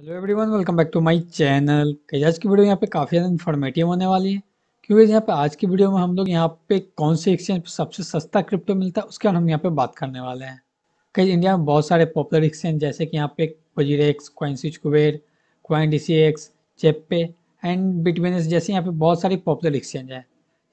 hello everyone welcome back to my channel आज की video यहाँ पे काफ़ी ज़्यादा इन्फॉर्मेटिव होने वाली है क्योंकि यहाँ पे आज की वीडियो में हम लोग यहाँ पे कौन से एक्सचेंज पर सबसे सस्ता क्रिप्टो मिलता है उसके हम यहाँ पे बात करने वाले हैं कई इंडिया में बहुत सारे पॉपुलर एक्सचेंज जैसे कि यहाँ पे Wazir X switch Kuber coin D C X ZebPay and Bitbns जैसे यहाँ पे बहुत सारे पॉपुलर एक्सचेंज है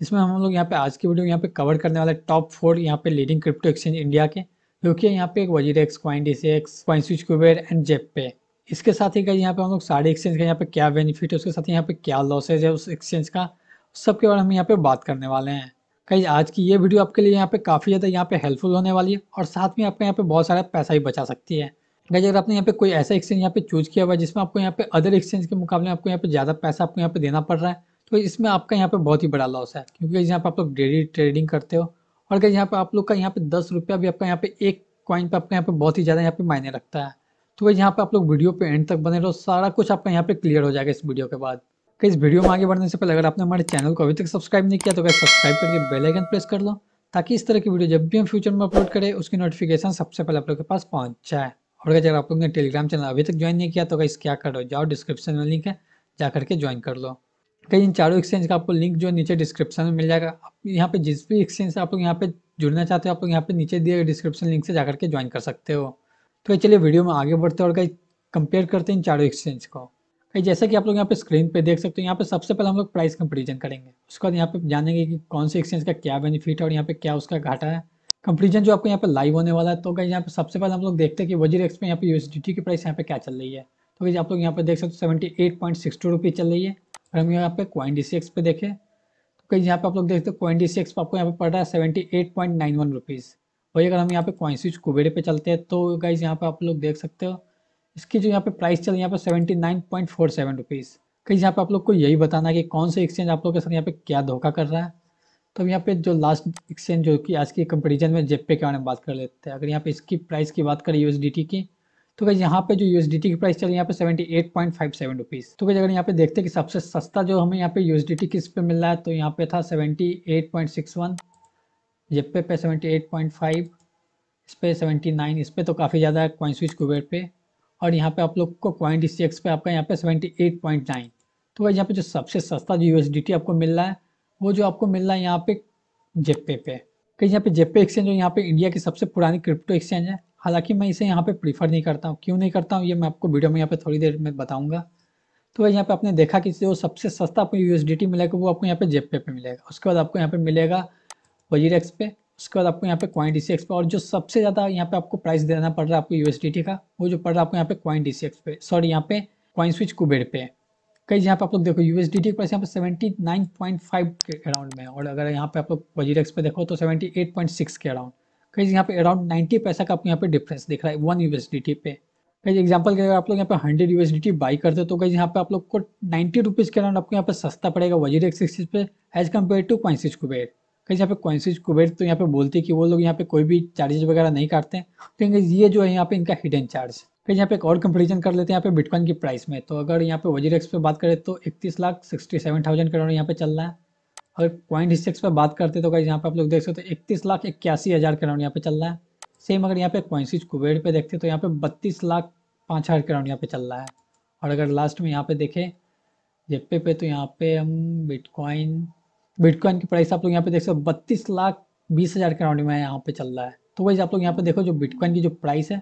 जिसमें हम लोग यहाँ पे आज की वीडियो यहाँ पे कवर करने वाले टॉप फोर यहाँ पे लीडिंग क्रिप्टो एक्सचेंज इंडिया के जो कि यहाँ पे Wazir X coin D C X coin switch Kuber and ZebPay इसके साथ ही यहाँ पे हम लोग सारे एक्सचेंज का यहाँ पे क्या बेनिफिट है उसके साथ यहाँ पे क्या लॉसेज है उस एक्सचेंज का सबके बारे में हम यहाँ पे बात करने वाले हैं कहीं आज की ये वीडियो आपके लिए यहाँ पे काफ़ी ज़्यादा यहाँ पे हेल्पफुल होने वाली है और साथ में आपका यहाँ पे बहुत सारा पैसा ही बचा सकती है कहीं अगर आपने यहाँ पे कोई ऐसा एक्सचेंज यहाँ पे चूज किया हुआ है जिसमें आपको यहाँ पे अदर एक्सचेंज के मुकाबले आपको यहाँ पे ज़्यादा पैसा आपको यहाँ पे देना पड़ रहा है तो इसमें आपका यहाँ पे बहुत ही बड़ा लॉस है क्योंकि यहाँ पे आप लोग डेली ट्रेडिंग करते हो और कहीं यहाँ पे आप लोग का यहाँ पे दस रुपया भी आपका यहाँ पे एक कॉइन पे आपका यहाँ पे बहुत ही ज़्यादा यहाँ पे मायने रखता है तो वही यहाँ पे आप लोग वीडियो पे एंड तक बने रहो सारा कुछ आपका यहाँ पे क्लियर हो जाएगा इस वीडियो के बाद कि तो इस वीडियो में आगे बढ़ने से पहले अगर आपने हमारे चैनल को अभी तक सब्सक्राइब नहीं किया तो कैसे सब्सक्राइब करके बेल आइकन प्रेस कर लो ताकि इस तरह की वीडियो जब भी हम फ्यूचर में अपलोड करें उसकी नोटिफिकेशन सबसे पहले आप लोग के पास पहुँच जाए और अगर आप लोग ने टेलीग्राम चैनल अभी तक ज्वाइन नहीं किया तो कैसे क्या करो जाओ डिस्क्रिप्शन में लिंक है जा करके ज्वाइन कर लो कहीं इन चारों एक्सचेंज का आपको लिंक जो नीचे डिस्क्रिप्शन में मिल जाएगा आप यहाँ पे जिस भी एक्सचेंज से आप लोग यहाँ पे जुड़ना चाहते हो आप लोग यहाँ पे नीचे दिए गए डिस्क्रिप्शन लिंक से जाकर के ज्वाइन कर सकते हो तो चलिए वीडियो में आगे बढ़ते हैं और कहीं कंपेयर करते हैं इन चारों एक्सचेंज को कहीं जैसा कि आप लोग यहाँ पे स्क्रीन पे देख सकते हो यहाँ पे सबसे पहले हम लोग प्राइस कंपेरिजन करेंगे उसके बाद यहाँ पे जानेंगे कि कौन से एक्सचेंज का क्या बेनिफिट है और यहाँ पे क्या उसका घाटा है कंपेरिजन जो आपको यहाँ पे लाइव होने वाला है तो कहीं यहाँ पे सबसे पहले हम लोग देखते हैं कि वजीर एक्स में यहाँ पे यूएसडीटी की प्राइस यहाँ पे क्या चल रही है तो कहीं आप लोग यहाँ पे देख सकते हो seventy eight point six two rupees चल रही है और हम यहाँ पे क्वाइन डी सी एक्स पे देखें तो कहीं यहाँ पे आप लोग देखते हो क्वाइन डी सी एक्स पे आपको यहाँ पे पड़ रहा है seventy eight point nine one rupees वही अगर हम यहाँ पे स्विच कुबेरे पे चलते हैं तो गाइज यहाँ पे आप लोग देख सकते हो इसकी जो यहाँ पे प्राइस चल यहाँ पे seventy nine point four seven rupees कहीं यहाँ पे आप लोग को यही बताना है कि कौन सा एक्सचेंज आप लोग के साथ यहाँ पे क्या धोखा कर रहा है तो यहाँ पे जो लास्ट एक्सचेंज जो कि आज की कंपेरिजन में जेपे के बारे में बात कर लेते हैं अगर यहाँ पे इसकी प्राइस की बात करें यू की तो कहीं यहाँ पे जो यू की प्राइस चल यहाँ पे seventy eight point five seven rupees तो कहीं अगर यहाँ पे देखते हैं कि सबसे सस्ता जो हमें यहाँ पे टी किस पे मिल रहा है तो यहाँ पे था seventy eight point six one ZebPay पे सेवेंटी एट पॉइंट फाइव इस पर सेवेंटी नाइन इस पर तो काफ़ी ज़्यादा है कॉइन स्विच कुवेट पे और यहाँ पे आप लोग को कॉइन डी सी पे आपका यहाँ पे सेवेंटी एट पॉइंट नाइन तो भाई यहाँ पे जो सबसे सस्ता जो यू आपको मिल रहा है वो जो आपको मिल रहा है यहाँ पे जेपे पे कहीं यहाँ पे जेपे एक्सचेंज यहाँ पे इंडिया की सबसे पुरानी क्रिप्टो एक्सचेंज है हालांकि मैं इसे यहाँ पे प्रीफर नहीं करता हूँ क्यों नहीं करता हूँ ये मैं आपको वीडियो में यहाँ पे थोड़ी देर में बताऊँगा तो भाई यहाँ पे आपने देखा कि जो सबसे सस्ता आपको यू मिलेगा वो आपको यहाँ पे जेपे पे मिलेगा उसके बाद आपको यहाँ पे मिलेगा वजीर एक्स पे उसके बाद आपको यहाँ पे क्वाइंट डी पे और जो सबसे ज़्यादा यहाँ पे आपको प्राइस देना पड़ रहा है आपको यूएसडीटी का वो जो पड़ रहा है आपको यहाँ पे क्वाइंट डी पे सॉरी यहाँ पे क्वाइन स्विच कुबेर पे कई जहाँ पे आप लोग देखो यूएसडीटी डी प्राइस यहाँ पे सेवेंटी नाइन पॉइंट फाइव के अराउंड में और अगर यहाँ पे आप लोग वजीर एक्स पे देखो तो सेवेंटी एट पॉइंट सिक्स के अराउंड कई यहाँ पे अराउंड नाइन्टी पैसा का आपको यहाँ पे डिफ्रेंस दिख रहा है वन यू पे कई एग्जाम्पल के अगर आप लोग यहाँ पे हंड्रेड यू बाई करते तो कहीं यहाँ पे आप लोग को नाइन्टी रुपीज़ के अराउंड आपको यहाँ पे सस्ता पड़ेगा वजीर एक्स पे as compared to switch Kuber कहीं यहाँ पे कोइंसिज कुबेर तो यहाँ पे बोलते हैं कि वो लोग यहाँ पे कोई भी चार्जेस वगैरह नहीं काटते हैं तो ये जो है यहाँ पे इनका हिडन चार्ज कहीं यहाँ पे एक और कंपेरिजन कर लेते हैं यहाँ पे बिटकॉइन की प्राइस में तो अगर यहाँ पे वजीर एक्स पे बात करें तो इकतीस lakh sixty seven thousand crore यहाँ पे चल रहा है अगर पॉइंट हिस्सेक्स पर बात करते तो कहीं यहाँ पे आप लोग देख सकते हो तो इकतीस लाख इक्यासी हज़ार करोड़ यहाँ पे चल रहा है सेम अगर यहाँ पे कोइंसिज कुबेर पे देखते तो यहाँ पे बत्तीस लाख पाँच हज़ार करोड़ यहाँ पे चल रहा है और अगर लास्ट में यहाँ पे देखें जेपे पे तो यहाँ पे हम बिटकॉइन बिटकॉइन की प्राइस आप लोग यहाँ पे देख सकते हो बत्तीस लाख बीस हज़ार के राउंडिंग में यहाँ पे चल रहा है तो वही आप लोग यहाँ पे देखो जो बिटकॉइन की जो प्राइस है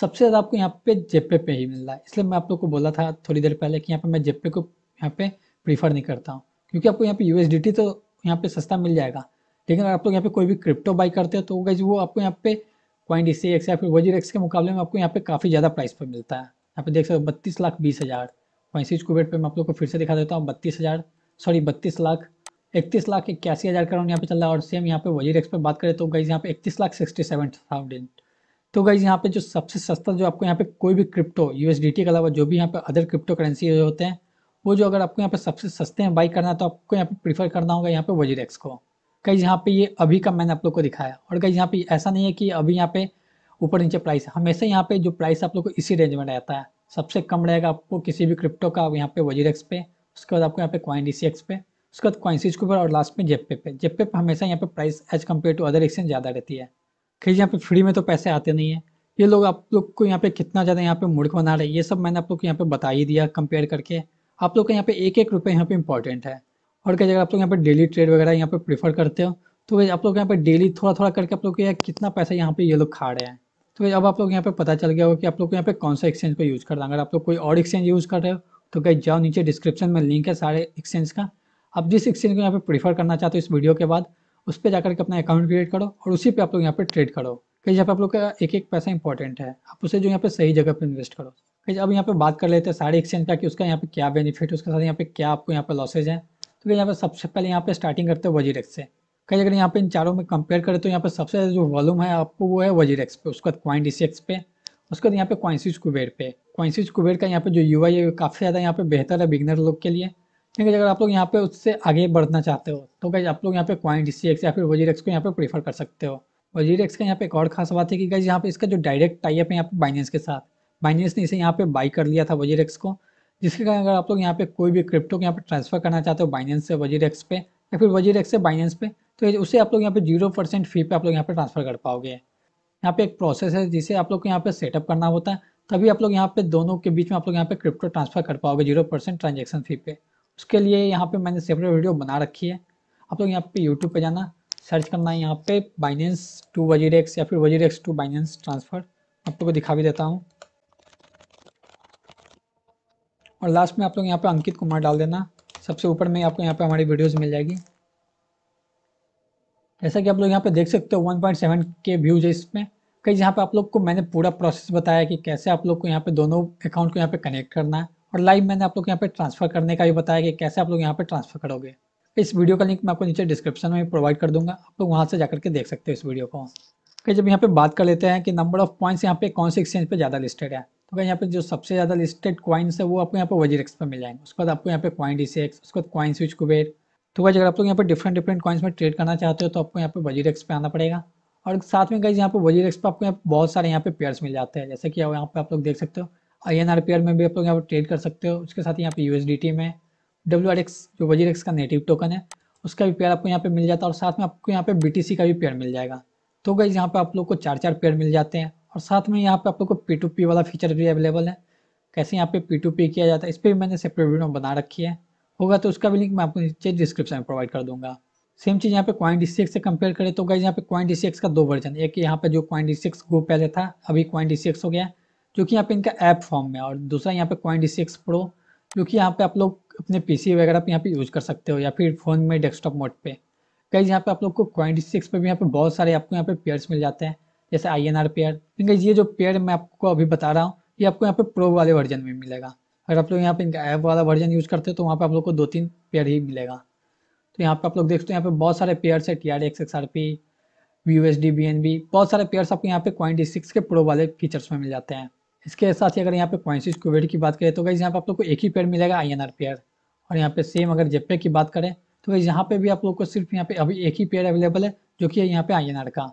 सबसे ज़्यादा आपको यहाँ पे जेपे पे ही मिल रहा है इसलिए मैं आप लोग को बोला था थोड़ी देर पहले कि यहाँ पे मैं जेपे को यहाँ पे प्रीफर नहीं करता हूँ क्योंकि आपको यहाँ पे यूएसडीटी तो यहाँ पे सस्ता मिल जाएगा लेकिन अगर आप लोग यहाँ पे कोई भी क्रिप्टो बाई करते हैं तो गई वो आपको यहाँ पे पॉइंट डी एक्स या फिर वजीर के मुकाबले में आपको यहाँ पे काफ़ी ज़्यादा प्राइस पर मिलता है यहाँ पे देख सकते हो बत्तीस लाख बीस हज़ार पैंतीस कुबेट पर मैं आप लोग को फिर से दिखा देता हूँ बत्तीस हज़ार सॉरी बत्तीस लाख इकतीस लाख इक्यासी हज़ार करोड़ यहाँ पे चल रहा है और सेम यहाँ पे वही रेक्स पे बात करें तो गाइज यहाँ पे इकतीस लाख सिक्सटी सेवन थाउजेंड तो गाइज यहाँ पे जो सबसे सस्ता जो आपको यहाँ पे कोई भी क्रिप्टो यूएसडीटी के अलावा जो भी यहाँ पे अदर क्रिप्टो करेंसी होते हैं वो जो अगर आपको यहाँ पे सबसे सस्ते हैं बाई करना है तो आपको यहाँ पे प्रीफर करना होगा यहाँ पे वजीरेक्स को कई यहाँ पे ये अभी का मैंने आप लोग को दिखाया और कई यहाँ पे ऐसा नहीं है कि अभी यहाँ पे ऊपर नीचे प्राइस है हमेशा यहाँ पे जो प्राइस आप लोग को इसी रेंज में रहता है सबसे कम रहेगा आपको किसी भी क्रिप्टो का यहाँ पे एक्स पे उसके बाद आपको यहाँ पे क्वाइन डी पे उसके बाद क्वाइंसिस के ऊपर और लास्ट में जेपे पे जेपे पे हमेशा यहाँ पे price as compared to other exchange ज़्यादा रहती है खैर यहाँ पे फ्री में तो पैसे आते नहीं है ये लोग आप लोग को यहाँ पे कितना ज़्यादा यहाँ पे मूर्ख बना रहे ये सब मैंने आप लोग को यहाँ पे बता ही दिया कंपेयर करके आप लोग का यहाँ पे एक एक रुपये यहाँ पे इंपॉर्टेंट है और क्या अगर आप लोग यहाँ पे डेली ट्रेड वगैरह यहाँ पे प्रीफर करते हो तो आप लोग यहाँ पे डेली थोड़ा थोड़ा करके आप लोग को कितना पैसा यहाँ पे ये लोग खा रहे हैं तो अब आप लोग यहाँ पे पता चल गया होगा कि आप लोग यहाँ पे कौन सा एक्सचेंज को यूज़ कर रहा है अगर आप लोग कोई और एक्सचेंज यूज़ कर रहे हो तो कहीं जाओ नीचे डिस्क्रिप्शन में लिंक है सारे एक्सचेंज का आप जिस एक्सचेंज को यहाँ पे प्रीफर करना चाहते हो इस वीडियो के बाद उस पर जाकर के अपना अकाउंट क्रिएट करो और उसी पे आप लोग यहाँ पे ट्रेड करो कहीं यहाँ पे आप लोग का एक एक पैसा इंपॉर्टेंट है आप उसे जो यहाँ पे सही जगह पे इन्वेस्ट करो कहीं अब यहाँ पे बात कर लेते हैं सारे एक्सचेंज का कि उसका यहाँ पे क्या बेनिफिट है उसके साथ यहाँ पे क्या आपको यहाँ पे लॉसेज है तो कहीं यहाँ पे सबसे पहले यहाँ पे स्टार्टिंग करते हैं वजीरेक्स से कहीं अगर यहाँ पे इन चारों में कंपेयर करें तो यहाँ पे सबसे ज़्यादा जो वॉल्यूम है आपको वो है वजीरेक्स पे उसके बाद क्वाइन पे उसके बाद यहाँ पे क्वाइंसिस कुबेर पे क्वाइंसिस कुबेर का यहाँ पे जो आई है काफ़ी ज़्यादा यहाँ पे बेहतर है बिगनर लोग के लिए ठीक है अगर आप लोग यहाँ पे उससे आगे बढ़ना चाहते हो तो गैज आप लोग यहाँ पे क्वाइन डी या फिर वजीर को यहाँ पे प्रीफर कर सकते हो वजीर का यहाँ पे एक और खास बात है कि गैज यहाँ पे इसका जो डायरेक्ट टाइप है यहाँ पे बाइनेंस के साथ बाइनेंस ने इसे यहाँ पे बाई कर लिया था वजीर को जिसके कारण अगर आप लोग यहाँ पे कोई भी क्रिप्टो को यहाँ पे ट्रांसफर करना चाहते हो बाइनेंस से वजीर पे या फिर वजीर से बाइनेंस पे तो उसे आप लोग यहाँ पे जीरो परसेंट फी पे आप लोग यहाँ पे ट्रांसफर कर पाओगे यहाँ पे एक प्रोसेस है जिसे आप लोग को यहाँ पे सेटअप करना होता है तभी आप लोग यहाँ पे दोनों के बीच में आप लोग यहाँ पे क्रिप्टो ट्रांसफर कर पाओगे जीरो परसेंट ट्रांजेक्शन फी पे उसके लिए यहाँ पे मैंने सेपरेट वीडियो बना रखी है आप लोग यहाँ पे यूट्यूब पे जाना सर्च करना है यहाँ पे बाइनेंस टू वजीर एक्स या फिर वजीर एक्स टू बाइनेंस ट्रांसफ़र आप लोग को दिखा भी देता हूँ और लास्ट में आप लोग यहाँ पे अंकित कुमार डाल देना सबसे ऊपर में आपको यहाँ पे हमारी वीडियोज मिल जाएगी जैसा कि आप लोग यहाँ पे देख सकते हो 1.7 के व्यूज है इसमें कई यहाँ पे आप लोग को मैंने पूरा प्रोसेस बताया कि कैसे आप लोग को यहाँ पे दोनों अकाउंट को यहाँ पे कनेक्ट करना है और लाइव मैंने आप लोग यहाँ पे ट्रांसफर करने का भी बताया कि कैसे आप लोग यहाँ पे ट्रांसफर करोगे इस वीडियो का लिंक मैं आपको नीचे डिस्क्रिप्शन में प्रोवाइड कर दूंगा आप लोग वहाँ से जाकर के देख सकते हो इस वीडियो को ओके जब यहाँ पे बात कर लेते हैं कि नंबर ऑफ पॉइंट्स यहाँ पे कौन से एक्सचेंज पे ज़्यादा लिस्टेड है तो यहाँ पे जो सबसे ज़्यादा लिस्टेड कॉइन्स है वो आपको यहाँ पे वजीर पर मिल जाएंगे उसके बाद आपको यहाँ पे कॉइन डी उसके बाद कॉइन स्विच कुबेर तो अगर आप लोग यहाँ पर डिफरेंट डिफरेंट कॉइन्स में ट्रेड करना चाहते हो तो आपको यहाँ पर वजीर पे आना पड़ेगा और साथ में गाइज यहाँ पर वजीर पर आपको यहाँ बहुत सारे यहाँ पे पेयर्स मिल जाते हैं जैसे कि यहाँ पर आप लोग देख सकते हो आई एन आर में भी आप लोग यहाँ पर ट्रेड कर सकते हो उसके साथ यहाँ पे यू एस डी टी में डब्ल्यू आर एक्स जो वजीर एक्स का नेटिव टोकन है उसका भी पेयर आपको यहाँ पे मिल जाता है और साथ में आपको यहाँ पे बी टी सी का भी पेयर मिल जाएगा तो गई यहाँ पे आप लोग को चार चार पेयर मिल जाते हैं और साथ में यहाँ पे आप लोग को पी टू पी वाला फीचर भी अवेलेबल है कैसे यहाँ पे पी टू पी किया जाता है इस पर भी मैंने सेपरेट वीडियो बना रखी है होगा तो उसका भी लिंक मैं आपको नीचे डिस्क्रिप्शन में प्रोवाइड कर दूंगा सेम चीज़ यहाँ पे क्वाइन डी से कंपेयर करें तो गई यहाँ पे क्वाइन डी का दो वर्जन एक यहाँ पे जो क्वाइन डी गो पहले था अभी क्वाइन डी हो गया है जो कि यहाँ पे इनका ऐप फॉर्म में और दूसरा यहाँ पे coin D C X pro जो कि यहाँ पे आप लोग अपने पीसी वगैरह पे यहाँ पे यूज कर सकते हो या फिर फ़ोन में डेस्कटॉप मोड पे कई यहाँ पे आप लोग को कॉइन डी सी एक्स भी यहाँ पे बहुत सारे आपको यहाँ पे पेयर्स मिल जाते हैं जैसे आई एन आर पेयर इनका ये जो पेयर मैं आपको अभी बता रहा हूँ ये आपको यहाँ पे प्रो वाले वर्जन में मिलेगा अगर आप लोग यहाँ पे इनका ऐप वाला वर्जन यूज़ करते हो तो वहाँ पे आप लोग को दो तीन पेयर ही मिलेगा तो यहाँ पे आप लोग देखते हो यहाँ पे बहुत सारे पेयर्स है T R X X R P V U S D B N B बहुत सारे पेयर्स आपको यहाँ पे क्वाइंटी सिक्स के प्रो वाले फीचर्स में मिल जाते हैं इसके साथ ही अगर यहाँ पे क्वाइंसिस कोविड की बात करें तो गई यहाँ पे आप लोग को एक ही पेयर मिलेगा आई पेयर और यहाँ पे सेम अगर जेपे की बात करें तो गई यहाँ पे भी आप लोग को सिर्फ यहाँ पे अभी एक ही पेयर अवेलेबल है जो कि है यहाँ पे आई का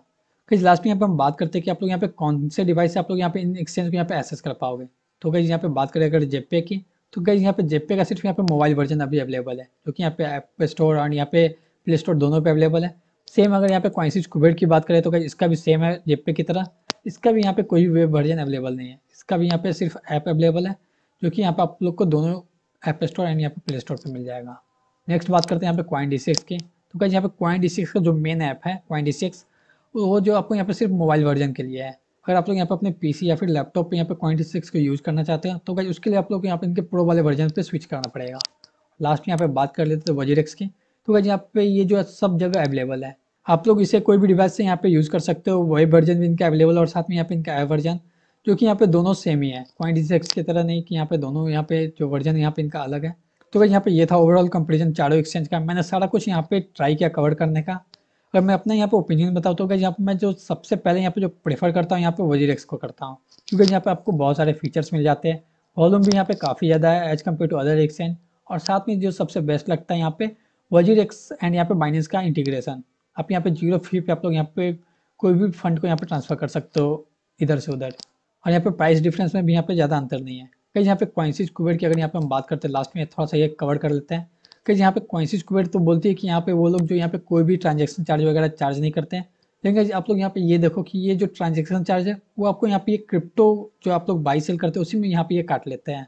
कहीं लास्ट में यहाँ पे हम बात करते हैं कि आप लोग यहाँ पे कौन से डिवाइस से आप लोग यहाँ पे इन एक्सचेंज को यहाँ पे एसेस कर पाओगे तो गई यहाँ पे बात करें अगर जेपे की तो गई यहाँ पे जेपे का सिर्फ यहाँ पे मोबाइल वर्जन अभी अवेलेबल है जो कि यहाँ पे ऐप स्टोर और यहाँ पे प्ले स्टोर दोनों पे अवेलेबल है सेम अगर यहाँ पे क्वाइसिस कोविड की बात करें तो कहीं इसका भी सेम है जेपे की तरह इसका भी यहाँ पे कोई भी वेब वर्जन अवेलेबल नहीं है इसका भी यहाँ पे सिर्फ ऐप अवेलेबल है जो कि यहाँ पे आप लोग को दोनों ऐप स्टोर एंड यहाँ पे प्ले स्टोर से मिल जाएगा नेक्स्ट बात करते हैं यहाँ पे क्वाइन डी सिक्स की तो क्या यहाँ पे क्वाइन डी सिक्स का जो मेन ऐप है क्वाइन डी सिक्स वो जो आपको यहाँ पे सिर्फ मोबाइल वर्जन के लिए है अगर आप लोग यहाँ पे अपने पीसी या फिर लैपटॉप पे यहाँ पे क्वाइंटी सिक्स को यूज़ करना चाहते हैं तो कहीं उसके लिए आप लोग यहाँ पे इनके प्रो वाले वर्जन पर स्विच करना पड़ेगा लास्ट यहाँ पे बात कर लेते हैं वजीरेक्स की तो कहीं यहाँ पे ये जो सब जगह अवेलेबल है आप लोग इसे कोई भी डिवाइस से यहाँ पे यूज़ कर सकते हो वही वर्जन भी इनका अवेलेबल और साथ में यहाँ पे इनका आई वर्जन जो कि यहाँ पे दोनों सेम ही है पॉइंट सिक्स की तरह नहीं कि यहाँ पे दोनों यहाँ पे जो वर्जन यहाँ पे इनका अलग है तो भाई यहाँ पे ये था ओवरऑल कंपटीशन चारों एक्सचेंज का मैंने सारा कुछ यहाँ पे ट्राई किया कवर करने का अगर मैं अपना यहाँ पे ओपिनियन बताऊँ तो यहाँ पे मैं जो सबसे पहले यहाँ पे जो प्रेफर करता हूँ यहाँ पे एक्स को करता हूँ क्योंकि यहाँ पे आपको बहुत सारे फीचर्स मिल जाते हैं वॉल्यूम भी यहाँ पे काफ़ी ज़्यादा है as compared to other exchange और साथ में जो सबसे बेस्ट लगता है यहाँ पे एक्स एंड यहाँ पे माइनस का इंटीग्रेशन आप यहाँ पे जीरो फी पे आप लोग यहाँ पे कोई भी फंड को यहाँ पे ट्रांसफ़र कर सकते हो इधर से उधर और यहाँ पे प्राइस डिफरेंस में भी यहाँ पे ज़्यादा अंतर नहीं है कहीं यहाँ पे क्वाइंसिस कुबेट की अगर यहाँ पे हम बात करते हैं लास्ट में थोड़ा सा ये कवर कर लेते हैं कहीं यहाँ पे क्वाइंसिस कुबेर तो बोलती है कि यहाँ पे वो लोग जो यहाँ पे कोई भी ट्रांजेक्शन चार्ज वगैरह चार्ज नहीं करते हैं लेकिन आप लोग यहाँ पे ये देखो कि ये जो ट्रांजेक्शन चार्ज है वो आपको यहाँ पे ये क्रिप्टो जो आप लोग बाई सेल करते हैं उसी में यहाँ पे ये काट लेते हैं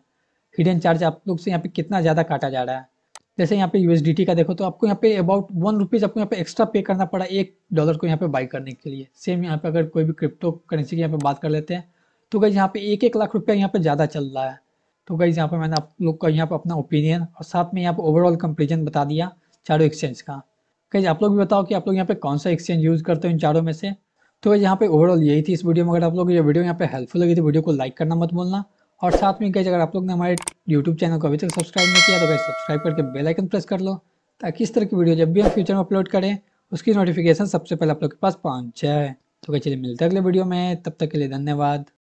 हिडन चार्ज आप लोग से यहाँ पे कितना ज़्यादा काटा जा रहा है जैसे यहाँ पे यूएसडीटी का देखो तो आपको यहाँ पे अबाउट वन रुपीज़ आपको यहाँ पे एक्स्ट्रा पे करना पड़ा एक डॉलर को यहाँ पे बाई करने के लिए सेम यहाँ पे अगर कोई भी क्रिप्टो करेंसी की यहाँ पे बात कर लेते हैं तो गई यहाँ पे एक एक लाख रुपया यहाँ पे ज़्यादा चल रहा है तो गई यहाँ पे मैंने आप लोग का यहाँ पे अपना ओपिनियन और साथ में यहाँ पे ओवरऑल कंपेरिजन बता दिया चारों एक्सचेंज का कहीं आप लोग भी बताओ कि आप लोग यहाँ पे कौन सा एक्सचेंज यूज़ करते हो इन चारों में से तो गई यहाँ पे ओवरऑल यही थी इस वीडियो में अगर आप लोग ये वीडियो यहाँ पे हेल्पफुल लगी तो वीडियो को लाइक करना मत बोलना और साथ में कहीं अगर आप लोग ने हमारे यूट्यूब चैनल को अभी तक सब्सक्राइब नहीं किया तो भाई सब्सक्राइब करके बेल आइकन प्रेस कर लो ताकि इस तरह की वीडियो जब भी हम फ्यूचर में अपलोड करें उसकी नोटिफिकेशन सबसे पहले आप लोग के पास पहुंच जाए तो चलिए मिलते हैं अगले वीडियो में तब तक के लिए धन्यवाद